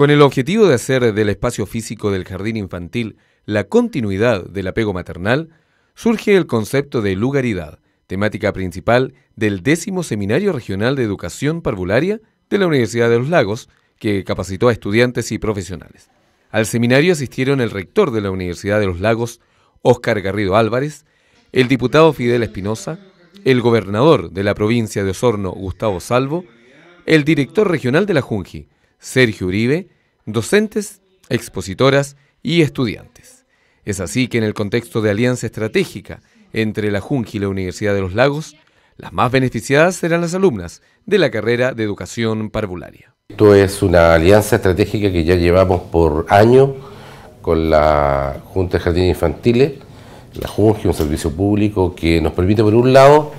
Con el objetivo de hacer del espacio físico del jardín infantil la continuidad del apego maternal, surge el concepto de lugaridad, temática principal del décimo Seminario Regional de Educación Parvularia de la Universidad de los Lagos, que capacitó a estudiantes y profesionales. Al seminario asistieron el rector de la Universidad de los Lagos, Óscar Garrido Álvarez, el diputado Fidel Espinosa, el gobernador de la provincia de Osorno, Gustavo Salvo, el director regional de la Junji, Sergio Uribe, docentes, expositoras y estudiantes. Es así que en el contexto de alianza estratégica entre la Junji y la Universidad de los Lagos, las más beneficiadas serán las alumnas de la carrera de educación parvularia. Esto es una alianza estratégica que ya llevamos por años con la Junta de Jardines Infantiles, la Junji, un servicio público que nos permite, por un lado,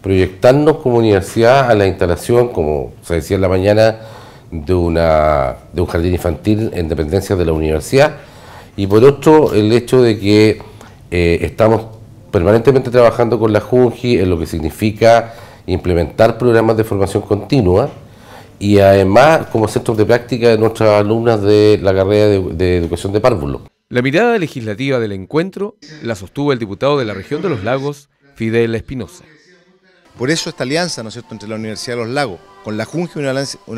proyectarnos como universidad a la instalación, como se decía en la mañana, de, un jardín infantil en dependencia de la universidad y por otro el hecho de que eh, estamos permanentemente trabajando con la Junji en lo que significa implementar programas de formación continua y además como centro de práctica de nuestras alumnas de la carrera de, educación de párvulo. La mirada legislativa del encuentro la sostuvo el diputado de la región de los lagos, Fidel Espinosa. Por eso esta alianza, ¿no es cierto?, entre la Universidad de los Lagos, con la Junge una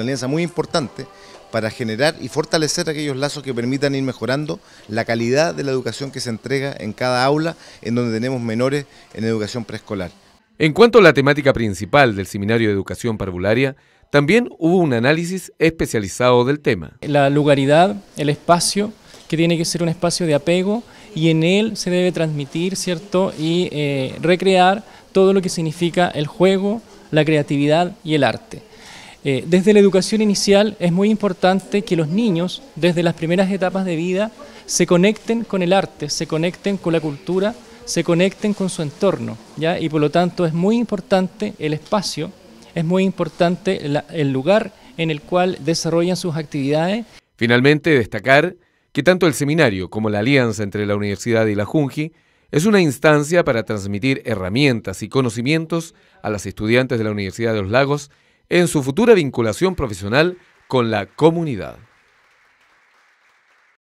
alianza, muy importante para generar y fortalecer aquellos lazos que permitan ir mejorando la calidad de la educación que se entrega en cada aula en donde tenemos menores en educación preescolar. En cuanto a la temática principal del Seminario de Educación Parvularia, también hubo un análisis especializado del tema. La lugaridad, el espacio, que tiene que ser un espacio de apego y en él se debe transmitir, ¿cierto? Y eh, recrear todo lo que significa el juego, la creatividad y el arte. Eh, desde la educación inicial es muy importante que los niños, desde las primeras etapas de vida, se conecten con el arte, se conecten con la cultura, se conecten con su entorno, ¿ya? Y por lo tanto es muy importante el espacio, es muy importante el lugar en el cual desarrollan sus actividades. Finalmente, destacar que tanto el seminario como la alianza entre la universidad y la Junji es una instancia para transmitir herramientas y conocimientos a las estudiantes de la Universidad de los Lagos en su futura vinculación profesional con la comunidad.